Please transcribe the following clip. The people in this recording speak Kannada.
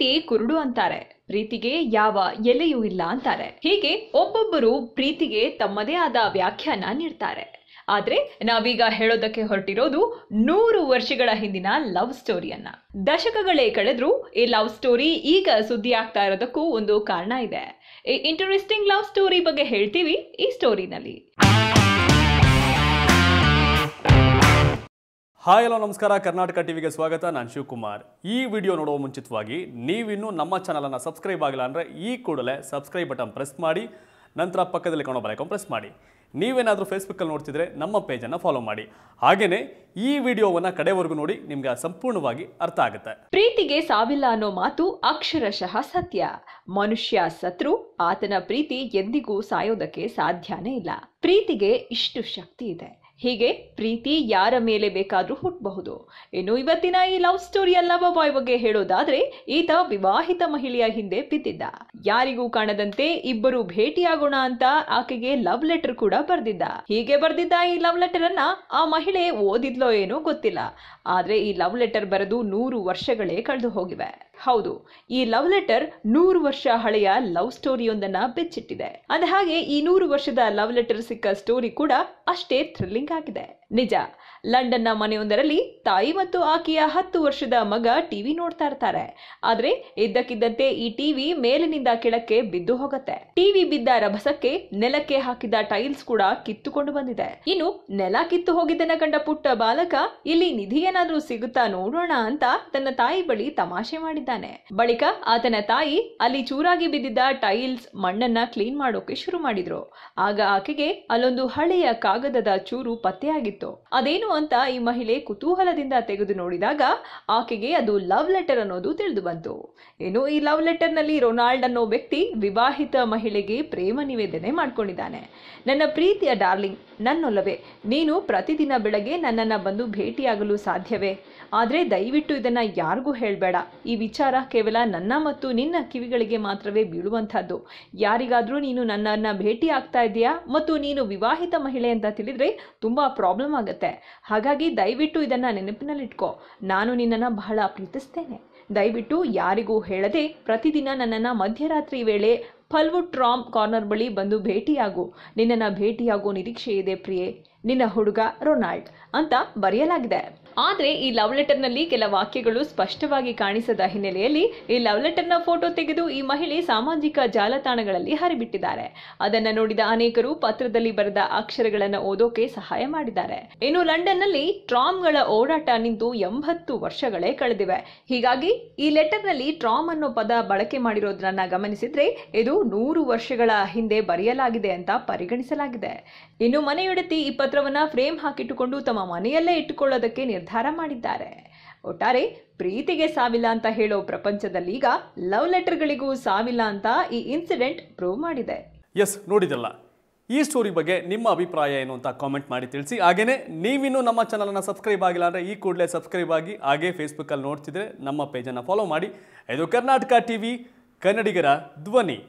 ಪ್ರೀತಿ ಕುರುಡು ಅಂತಾರೆ ಪ್ರೀತಿಗೆ ಯಾವ ಎಲೆಯೂ ಇಲ್ಲ ಅಂತಾರೆ ಹೀಗೆ ಒಬ್ಬೊಬ್ಬರು ಪ್ರೀತಿಗೆ ತಮ್ಮದೇ ಆದ ವ್ಯಾಖ್ಯಾನ ನೀಡ್ತಾರೆ ಆದ್ರೆ ನಾವೀಗ ಹೇಳೋದಕ್ಕೆ ಹೊರಟಿರೋದು ನೂರು ವರ್ಷಗಳ ಹಿಂದಿನ ಲವ್ ಸ್ಟೋರಿಯನ್ನ ದಶಕಗಳೇ ಕಳೆದ್ರು ಈ ಲವ್ ಸ್ಟೋರಿ ಈಗ ಸುದ್ದಿ ಆಗ್ತಾ ಇರೋದಕ್ಕೂ ಒಂದು ಕಾರಣ ಇದೆ ಈ ಇಂಟರೆಸ್ಟಿಂಗ್ ಲವ್ ಸ್ಟೋರಿ ಬಗ್ಗೆ ಹೇಳ್ತೀವಿ ಈ ಸ್ಟೋರಿನಲ್ಲಿ ಹಾಯ್ ಹಲೋ ನಮಸ್ಕಾರ ಕರ್ನಾಟಕ ಟಿವಿಗೆ ಸ್ವಾಗತ ನಾನು ಶಿವಕುಮಾರ್ ಈ ವಿಡಿಯೋ ನೋಡುವ ಮುಂಚಿತವಾಗಿ ನೀವಿನ್ನೂ ನಮ್ಮ ಚಾನಲನ್ನು ಸಬ್ಸ್ಕ್ರೈಬ್ ಆಗಿಲ್ಲ ಅಂದರೆ ಈ ಕೂಡಲೇ ಸಬ್ಸ್ಕ್ರೈಬ್ ಬಟನ್ ಪ್ರೆಸ್ ಮಾಡಿ ನಂತರ ಪಕ್ಕದಲ್ಲಿ ಕಾಣೋ ಬಲೈಕಾನ್ ಪ್ರೆಸ್ ಮಾಡಿ ನೀವೇನಾದರೂ ಅಲ್ಲಿ ನೋಡ್ತಿದ್ರೆ ನಮ್ಮ ಪೇಜನ್ನು ಫಾಲೋ ಮಾಡಿ ಹಾಗೆಯೇ ಈ ವಿಡಿಯೋವನ್ನು ಕಡೆವರೆಗೂ ನೋಡಿ ನಿಮ್ಗೆ ಸಂಪೂರ್ಣವಾಗಿ ಅರ್ಥ ಆಗುತ್ತೆ ಪ್ರೀತಿಗೆ ಸಾವಿಲ್ಲ ಅನ್ನೋ ಮಾತು ಅಕ್ಷರಶಃ ಸತ್ಯ ಮನುಷ್ಯ ಸತ್ರು ಆತನ ಪ್ರೀತಿ ಎಂದಿಗೂ ಸಾಯೋದಕ್ಕೆ ಸಾಧ್ಯನೇ ಇಲ್ಲ ಪ್ರೀತಿಗೆ ಇಷ್ಟು ಶಕ್ತಿ ಇದೆ ಹೀಗೆ ಪ್ರೀತಿ ಯಾರ ಮೇಲೆ ಬೇಕಾದರೂ ಹುಟ್ಟಬಹುದು ಇನ್ನು ಇವತ್ತಿನ ಈ ಲವ್ ಸ್ಟೋರಿಯ ಲವ್ ಬಾಯ್ ಬಗ್ಗೆ ಹೇಳೋದಾದ್ರೆ ಈತ ವಿವಾಹಿತ ಮಹಿಳೆಯ ಹಿಂದೆ ಬಿದ್ದಿದ್ದ ಯಾರಿಗೂ ಕಾಣದಂತೆ ಇಬ್ಬರು ಭೇಟಿಯಾಗೋಣ ಅಂತ ಆಕೆಗೆ ಲವ್ ಲೆಟರ್ ಕೂಡ ಬರ್ದಿದ್ದ ಹೀಗೆ ಬರ್ದಿದ್ದ ಈ ಲವ್ ಲೆಟರ್ ಅನ್ನ ಆ ಮಹಿಳೆ ಓದಿದ್ಲೋ ಏನೋ ಗೊತ್ತಿಲ್ಲ ಆದ್ರೆ ಈ ಲವ್ ಲೆಟರ್ ಬರೆದು ನೂರು ವರ್ಷಗಳೇ ಕಳೆದು ಹೋಗಿವೆ ಹೌದು ಈ ಲವ್ ಲೆಟರ್ ನೂರು ವರ್ಷ ಹಳೆಯ ಲವ್ ಸ್ಟೋರಿಯೊಂದನ್ನ ಬೆಚ್ಚಿಟ್ಟಿದೆ ಅಂದ ಹಾಗೆ ಈ ನೂರು ವರ್ಷದ ಲವ್ ಲೆಟರ್ ಸಿಕ್ಕ ಸ್ಟೋರಿ ಕೂಡ ಅಷ್ಟೇ ಥ್ರಿಲ್ಲಿಂಗ್ Gagdé. ನಿಜ ಲಂಡನ್ನ ಮನೆಯೊಂದರಲ್ಲಿ ತಾಯಿ ಮತ್ತು ಆಕೆಯ ಹತ್ತು ವರ್ಷದ ಮಗ ಟಿವಿ ನೋಡ್ತಾ ಇರ್ತಾರೆ ಆದ್ರೆ ಇದ್ದಕ್ಕಿದ್ದಂತೆ ಈ ಟಿವಿ ಮೇಲಿನಿಂದ ಕೆಳಕ್ಕೆ ಬಿದ್ದು ಹೋಗುತ್ತೆ ಟಿವಿ ಬಿದ್ದ ರಭಸಕ್ಕೆ ನೆಲಕ್ಕೆ ಹಾಕಿದ ಟೈಲ್ಸ್ ಕೂಡ ಕಿತ್ತುಕೊಂಡು ಬಂದಿದೆ ಇನ್ನು ನೆಲ ಕಿತ್ತು ಹೋಗಿದ್ದನ್ನ ಕಂಡ ಪುಟ್ಟ ಬಾಲಕ ಇಲ್ಲಿ ನಿಧಿ ಏನಾದ್ರೂ ಸಿಗುತ್ತಾ ನೋಡೋಣ ಅಂತ ತನ್ನ ತಾಯಿ ಬಳಿ ತಮಾಷೆ ಮಾಡಿದ್ದಾನೆ ಬಳಿಕ ಆತನ ತಾಯಿ ಅಲ್ಲಿ ಚೂರಾಗಿ ಬಿದ್ದಿದ್ದ ಟೈಲ್ಸ್ ಮಣ್ಣನ್ನ ಕ್ಲೀನ್ ಮಾಡೋಕೆ ಶುರು ಮಾಡಿದ್ರು ಆಗ ಆಕೆಗೆ ಅಲ್ಲೊಂದು ಹಳೆಯ ಕಾಗದದ ಚೂರು ಪತ್ತೆಯಾಗಿತ್ತು ಅದೇನು ಅಂತ ಈ ಮಹಿಳೆ ಕುತೂಹಲದಿಂದ ತೆಗೆದು ನೋಡಿದಾಗ ಆಕೆಗೆ ಅದು ಲವ್ ಲೆಟರ್ ಅನ್ನೋದು ತಿಳಿದು ಬಂತು ಏನು ಈ ಲವ್ ಲೆಟರ್ ನಲ್ಲಿ ರೊನಾಲ್ಡ್ ಅನ್ನೋ ವ್ಯಕ್ತಿ ವಿವಾಹಿತ ಮಹಿಳೆಗೆ ಪ್ರೇಮ ನಿವೇದನೆ ಮಾಡ್ಕೊಂಡಿದ್ದಾನೆ ನನ್ನ ಪ್ರೀತಿಯ ಡಾರ್ಲಿಂಗ್ ನನ್ನೊಲ್ಲವೇ ನೀನು ಪ್ರತಿದಿನ ಬೆಳಗ್ಗೆ ನನ್ನನ್ನು ಬಂದು ಭೇಟಿಯಾಗಲು ಸಾಧ್ಯವೇ ಆದರೆ ದಯವಿಟ್ಟು ಇದನ್ನ ಯಾರಿಗೂ ಹೇಳಬೇಡ ಈ ವಿಚಾರ ಕೇವಲ ನನ್ನ ಮತ್ತು ನಿನ್ನ ಕಿವಿಗಳಿಗೆ ಮಾತ್ರವೇ ಬೀಳುವಂತಹದ್ದು ಯಾರಿಗಾದರೂ ನೀನು ನನ್ನನ್ನ ಭೇಟಿ ಆಗ್ತಾ ಇದೆಯಾ ಮತ್ತು ನೀನು ವಿವಾಹಿತ ಮಹಿಳೆ ಅಂತ ತಿಳಿದ್ರೆ ತುಂಬಾ ಪ್ರಾಬ್ಲಮ್ ಪ್ರಾಬ್ಲಮ್ ಆಗುತ್ತೆ ಹಾಗಾಗಿ ದಯವಿಟ್ಟು ಇದನ್ನು ನೆನಪಿನಲ್ಲಿಟ್ಕೊ ನಾನು ನಿನ್ನನ್ನು ಬಹಳ ಪ್ರೀತಿಸ್ತೇನೆ ದಯವಿಟ್ಟು ಯಾರಿಗೂ ಹೇಳದೆ ಪ್ರತಿದಿನ ನನ್ನನ್ನು ಮಧ್ಯರಾತ್ರಿ ವೇಳೆ ಫಲ್ವುಡ್ ಟ್ರಾಮ್ ಕಾರ್ನರ್ ಬಳಿ ಬಂದು ಭೇಟಿಯಾಗು ನಿನ್ನನ್ನು ಭೇಟಿಯಾಗೋ ನಿರೀಕ್ಷೆ ಇದೆ ಪ್ರಿಯೆ ನಿನ್ನ ಹುಡುಗ ರೊನಾಲ್ಡ್ ಅಂತ ಬರೆಯಲಾಗಿದೆ ಆದರೆ ಈ ಲವ್ ಲೆಟರ್ನಲ್ಲಿ ಕೆಲ ವಾಕ್ಯಗಳು ಸ್ಪಷ್ಟವಾಗಿ ಕಾಣಿಸದ ಹಿನ್ನೆಲೆಯಲ್ಲಿ ಈ ಲವ್ ಲೆಟರ್ನ ಫೋಟೋ ತೆಗೆದು ಈ ಮಹಿಳೆ ಸಾಮಾಜಿಕ ಜಾಲತಾಣಗಳಲ್ಲಿ ಹರಿಬಿಟ್ಟಿದ್ದಾರೆ ಅದನ್ನು ನೋಡಿದ ಅನೇಕರು ಪತ್ರದಲ್ಲಿ ಬರೆದ ಅಕ್ಷರಗಳನ್ನು ಓದೋಕೆ ಸಹಾಯ ಮಾಡಿದ್ದಾರೆ ಇನ್ನು ಲಂಡನ್ನಲ್ಲಿ ಟ್ರಾಮ್ಗಳ ಓಡಾಟ ನಿಂತು ಎಂಬತ್ತು ವರ್ಷಗಳೇ ಕಳೆದಿವೆ ಹೀಗಾಗಿ ಈ ಲೆಟರ್ನಲ್ಲಿ ಟ್ರಾಮ್ ಅನ್ನೋ ಪದ ಬಳಕೆ ಮಾಡಿರೋದನ್ನ ಗಮನಿಸಿದ್ರೆ ಇದು ನೂರು ವರ್ಷಗಳ ಹಿಂದೆ ಬರೆಯಲಾಗಿದೆ ಅಂತ ಪರಿಗಣಿಸಲಾಗಿದೆ ಇನ್ನು ಮನೆಯೊಡತಿ ಈ ಪತ್ರವನ್ನ ಫ್ರೇಮ್ ಹಾಕಿಟ್ಟುಕೊಂಡು ತಮ್ಮ ಮನೆಯಲ್ಲೇ ಇಟ್ಟುಕೊಳ್ಳೋದಕ್ಕೆ ನಿರ್ಧಾರ ನಿರ್ಧಾರ ಮಾಡಿದ್ದಾರೆ ಒಟ್ಟಾರೆ ಪ್ರೀತಿಗೆ ಸಾವಿಲ್ಲ ಅಂತ ಹೇಳೋ ಪ್ರಪಂಚದಲ್ಲಿ ಈಗ ಲವ್ ಲೆಟರ್ಗಳಿಗೂ ಸಾವಿಲ್ಲ ಅಂತ ಈ ಇನ್ಸಿಡೆಂಟ್ ಪ್ರೂವ್ ಮಾಡಿದೆ ಎಸ್ ನೋಡಿದಲ್ಲ ಈ ಸ್ಟೋರಿ ಬಗ್ಗೆ ನಿಮ್ಮ ಅಭಿಪ್ರಾಯ ಏನು ಅಂತ ಕಾಮೆಂಟ್ ಮಾಡಿ ತಿಳಿಸಿ ಹಾಗೆಯೇ ನೀವಿನ್ನೂ ನಮ್ಮ ಚಾನಲನ್ನು ಸಬ್ಸ್ಕ್ರೈಬ್ ಆಗಿಲ್ಲ ಅಂದರೆ ಈ ಕೂಡಲೇ ಸಬ್ಸ್ಕ್ರೈಬ್ ಆಗಿ ಹಾಗೆ ಫೇಸ್ಬುಕ್ಕಲ್ಲಿ ನೋಡ್ತಿದ್ರೆ ನಮ್ಮ ಪೇಜನ್ನು ಫಾಲೋ ಮಾಡಿ ಇದು ಕರ್ನಾಟಕ ಟಿವಿ ಕನ್ನಡಿಗರ ಧ್ವನಿ